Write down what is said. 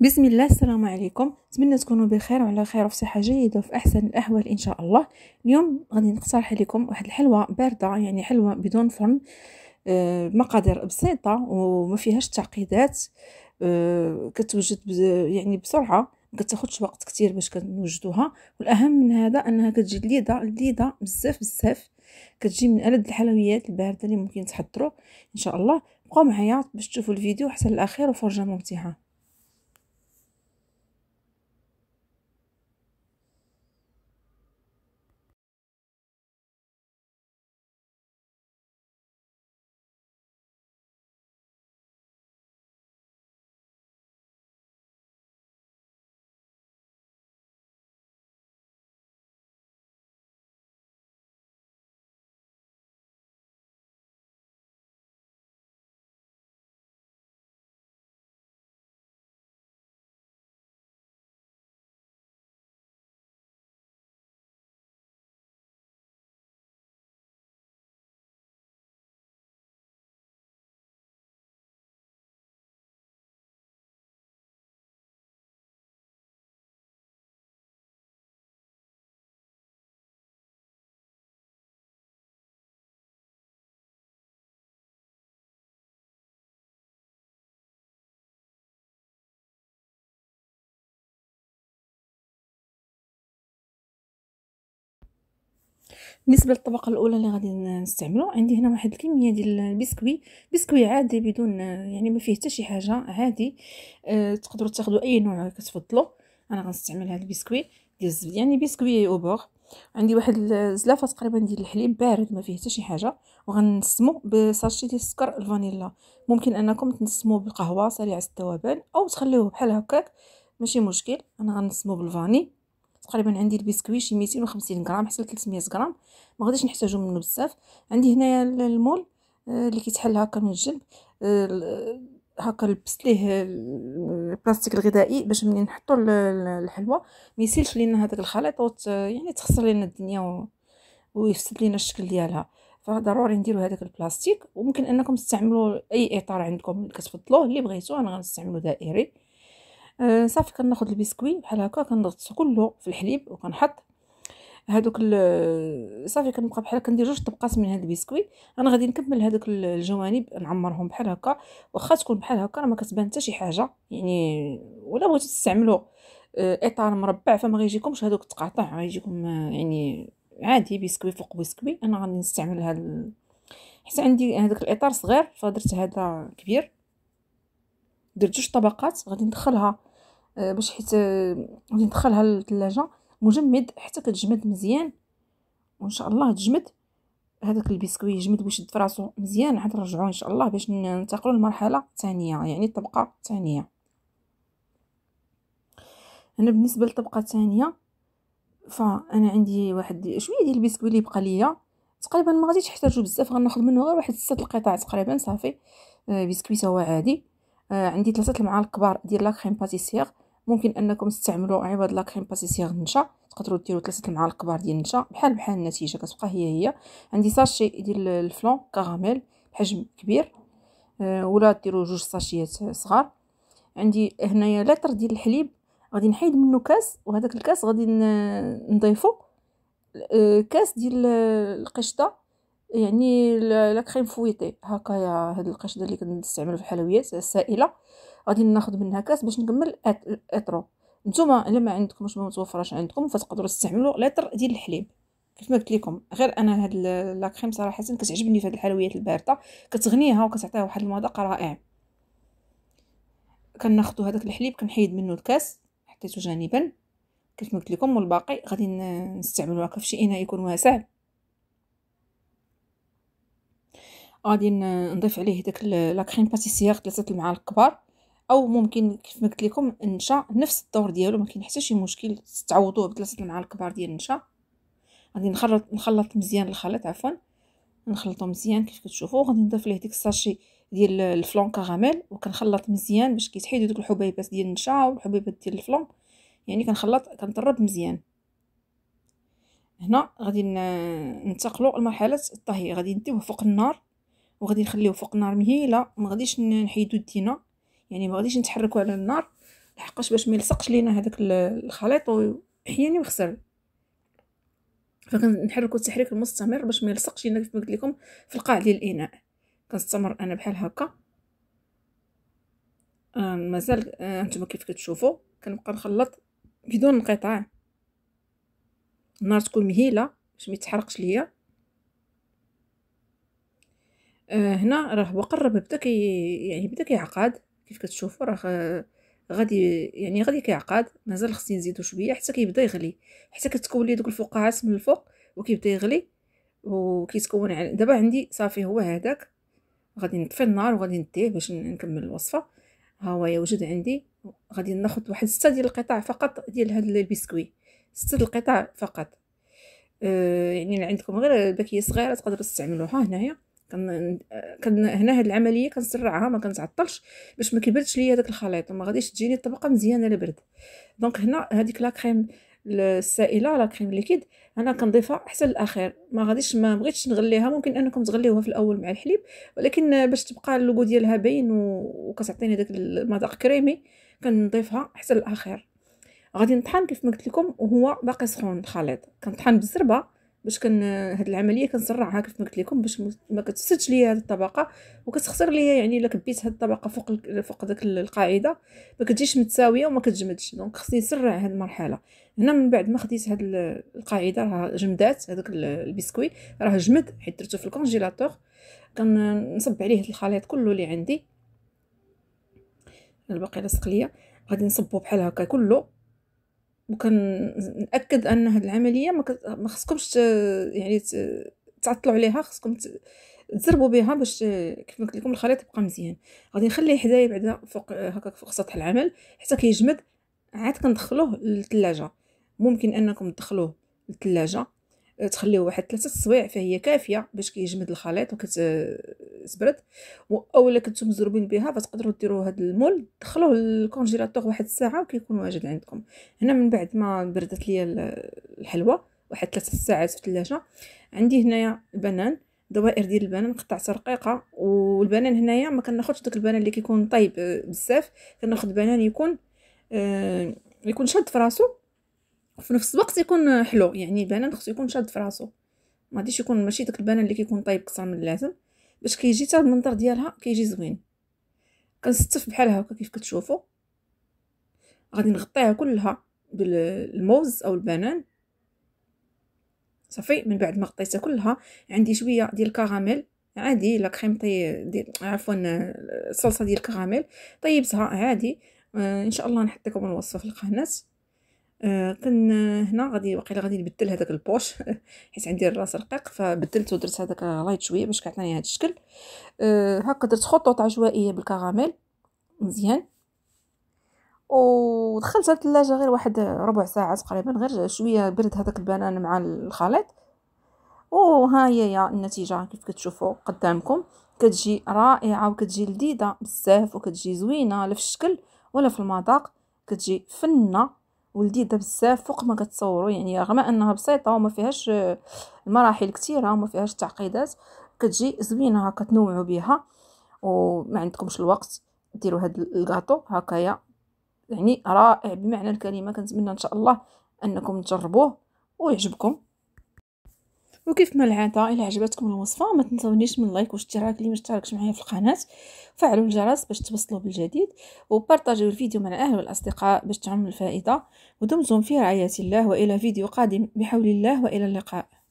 بسم الله السلام عليكم نتمنى تكونوا بخير وعلى خير وفي صحه جيده وفي احسن الاحوال ان شاء الله اليوم غادي نقترح لكم واحد الحلوى بارده يعني حلوى بدون فرن آه، مقادير بسيطه وما فيهاش تعقيدات آه، كتوجد يعني بسرعه ما كتاخذش وقت كتير باش كنوجدوها والاهم من هذا انها كتجي لذيذه لذيذه بزاف بزاف كتجي من ألد الحلويات البارده اللي ممكن تحضروا ان شاء الله بقاو معايا باش تشوفوا الفيديو حتى الاخير وفرجه ممتعه بالنسبه للطبقه الاولى اللي غادي نستعملو عندي هنا واحد الكميه ديال البسكوي بسكوي عادي بدون يعني ما فيه حتى شي حاجه عادي أه تقدروا تاخذوا اي نوع كتفضلوا انا غنستعمل هذا البسكوي ديال الزبد يعني بسكوي اوبور عندي واحد الزلافه تقريبا ديال الحليب بارد ما فيه حتى شي حاجه وغنسمو بساشي ديال السكر الفانيلا ممكن انكم تنسموه بالقهوه سريعه التوابل او تخليوه بحال هكاك ماشي مشكل انا غنسمو بالفاني تقريبا عندي البسكوي شي 250 غرام حتى 300 غرام ما غاديش نحتاجو منه بزاف عندي هنايا المول آه، اللي كيتحل هكا من الجنب آه، آه، هكا لبست ليه البلاستيك الغذائي باش ملي نحطو الحلوى ما يسيلش لينا هذاك الخليط يعني تخسر لينا الدنيا و... ويفسد لينا الشكل ديالها فضروري نديرو هذاك البلاستيك وممكن انكم تستعملوا اي اطار عندكم كتفضلوه اللي بغيتو انا غنستعملو دائري آه صافي كناخذ البسكوي بحال هكا كنضغط كله في الحليب وكنحط هذوك صافي كنبقى بحال كندير جوج طبقات من هاد البسكوي انا غادي نكمل هذوك الجوانب نعمرهم بحال هكا واخا تكون بحال هكا راه ما كتبان حتى شي حاجه يعني ولا بغيتو تستعملوا آه، اطار مربع فما غيجيكمش هذوك التقاطع غيجيكم آه، يعني عادي بسكوي فوق بسكوي انا غادي نستعمل هاد حيت عندي هذاك الاطار صغير فدرت هذا كبير درت جوج طبقات غادي ندخلها آه، باش حيت آه، غادي ندخلها للثلاجه مجمد حتى كتجمد مزيان وان شاء الله تجمد هذاك البسكوي يجمد ويشد فراسو مزيان عاد نرجعوه ان شاء الله باش ننتقلوا للمرحله الثانيه يعني الطبقه الثانيه انا بالنسبه للطبقه الثانيه فانا عندي واحد شويه ديال البسكوي اللي بقى ليا تقريبا ما غاديش نحتاجو بزاف غناخذ منه غير واحد سته القطع تقريبا صافي آه، بسكوي هو عادي عندي ثلاثه المعالق كبار ديال لا كريم باتيسير ممكن انكم تستعملوا عوض لا كريم باتيسيير النشا تقدروا ديروا ثلاثه المعالق كبار ديال النشا بحال بحال النتيجه كتبقى هي هي عندي ساشي ديال الفلون كراميل بحجم كبير آه، ولا ديروا جوج ساشيات صغار عندي هنايا لتر ديال الحليب غادي نحيد منه كاس وهذاك الكاس غادي نضيفو آه، كاس ديال القشطه يعني لا كريم فويتي هكايا هاد القشطه اللي كنستعمل في الحلويات السائله غادي ناخذ منها كاس باش نكمل الاطرو نتوما الا ما عندكمش ما متوفراش عندكم فتقدروا تستعملوا لتر ديال الحليب كيف ما قلت لكم غير انا هاد لا كريم صراحه كتعجبني في هاد الحلويات البارده كتغنيها وكتعطيها واحد المذاق رائع كناخذوا هذاك الحليب كنحيد منه الكاس حطيته جانبا كيف ما قلت لكم والباقي غادي نستعملوا هكا فشي اناء يكون واسع غادي نضيف عليه داك لا كريم باتيسيير ثلاثه المعالق كبار او ممكن كيف ما قلت لكم النشا نفس الدور ديالو ما كاين حتى شي مشكل تعوضوه بثلاثه المعالق الكبار ديال النشا غادي نخلط نخلط مزيان الخليط عفوا نخلطو مزيان كيف كتشوفوا غادي نضيف ليه ديك الساشي ديال الفلون كراميل وكنخلط مزيان باش كيتحيدوا دوك الحبيبات ديال النشا والحبيبات ديال الفلون يعني كنخلط كنطرب مزيان هنا غادي ننتقلوا لمرحله الطهي غادي نديوه فوق النار وغادي نخليوه فوق النار مهيله ما غاديش نحيدو الدينه يعني ما غاديش نتحركو على النار لحقاش باش ما يلصقش لينا هذاك الخليط ويحيني ويخسر فكنحركو التحريك المستمر باش ما يلصقش لينا كيف قلت لكم في القاع ديال الاناء كنستمر انا بحال هكا آه مازال آه نتوما كيف كتشوفوا كنبقى نخلط بدون انقطاع النار تكون مهيله باش ما يتحرقش ليا آه هنا راه هو قرب بدا كي يعني بدا كيعقد كيف كتشوفوا راه غادي يعني غادي كيعقد مازال خصني نزيدو شويه حتى كيبدا يغلي حتى كتكون لي دوك الفقاعات من الفوق وكيبدا يغلي وكيتكون دابا عندي صافي هو هذاك غادي نطفي النار وغادي نديه باش نكمل الوصفه ها هو يوجد عندي غادي ناخذ واحد ستة ديال القطع فقط ديال هاد البسكوي ستة القطع فقط أه يعني عندكم غير باكيه صغيره تقدروا تستعملوها هنايا كن كن هنا هاد العمليه كنسرعها ما كنتعطلش باش ما كيبردش ليا داك الخليط وما غاديش تجيني الطبقه مزيانه لا برد دونك هنا هذيك لا كريم السائله لا كريم ليكيد انا كنضيفها حتى الاخير ما غاديش ما بغيتش نغليها ممكن انكم تغليوها في الاول مع الحليب ولكن باش تبقى اللوغو ديالها باين وكتعطيني داك المذاق كريمي كنضيفها حتى الاخير غادي نطحن كيف ما قلت لكم وهو باقي سخون الخليط كنطحن بالزربه باش كن هاد العمليه كنسرعها كيف ما قلت لكم باش ما كتفسدش ليا هاد الطبقه وكتخسر ليا يعني الا كبيت هاد الطبقه فوق فوق داك القاعده ما كتجيش متساويه وما كتجمدش دونك خصني نسرع هاد المرحله هنا من بعد ما خديت هاد القاعده راه جمدات هذاك البسكوي راه جمد حيت درتو في الكونجيلاتور كنصب عليه هاد الخليط كله اللي عندي الباقي لاصق ليا غادي نصبو بحال هكا كله وكنأكد ان هاد العمليه ما, ما خصكمش يعني تعطلوا عليها خصكم تزربوا بها باش كيف قلت لكم الخليط يبقى مزيان غادي نخليه حدايا بعدا فوق هكاك فوق سطح العمل حتى كيجمد عاد كندخلوه للثلاجه ممكن انكم تدخلوه للثلاجه تخليوه واحد ثلاثة السوايع فهي كافيه باش كيجمد الخليط وكت زبرد او الا كنتو مزروبين بها فتقدروا ديروا هذا المول دخلوه للكونجيلاتور واحد الساعه وكيكون واجد عندكم هنا من بعد ما بردت ليا الحلوى واحد ثلاث ساعات في الثلاجه عندي هنايا البنان دوائر ديال البنان قطعت رقيقه والبنان هنايا ما كناخذش داك البنان اللي كيكون طايب آه، بزاف كناخذ بنان يكون آه يكون شاد في راسو وفي نفس الوقت يكون حلو يعني البنان خصو يكون شاد في راسو ما غاديش يكون ماشي داك البنان اللي كيكون طايب كثر من اللازم باش كيجي حتى المنظر ديالها كيجي زوين كنستف بحال هكا كيف كتشوفوا غادي نغطيها كلها بالموز او البنان صافي من بعد ما غطيتها كلها عندي شويه ديال الكراميل عادي لا كريم طي دي عفوا الصلصه ديال الكراميل طيبتها عادي آه ان شاء الله نحط لكم الوصفه في القناه كان هنا غادي واقيلا غادي نبدل هذاك البوش حيت عندي الراس رقيق فبدلت ودرت هذاك لايت شويه باش كيعطيني هذا الشكل أه، هكا درت خطوط عشوائيه بالكراميل مزيان ودخلتها الثلاجه غير واحد ربع ساعه تقريبا غير شويه برد هذاك البنان مع الخليط وها هي يا النتيجه كيف كتشوفوا قدامكم كتجي رائعه وكتجي لذيذه بزاف وكتجي زوينه لا في الشكل ولا في المذاق كتجي فنه ولذيذه بزاف فوق ما كتصوروا يعني رغم انها بسيطه وما فيهاش آه، المراحل كثيره وما فيهاش تعقيدات كتجي زوينه هكا تنوعوا بها وما عندكمش الوقت ديروا هذا الكاطو هكايا يعني رائع بمعنى الكلمه كنتمنى ان شاء الله انكم تجربوه ويعجبكم وكيف ما العاده الا عجبتكم الوصفه ما تنسونيش من لايك واشتراك اللي مشتركش معايا في القناه فعلوا الجرس باش توصلوا بالجديد وبارطاجيو الفيديو مع الاهل والاصدقاء باش تعم الفائده ودمتم في رعايه الله والى فيديو قادم بحول الله والى اللقاء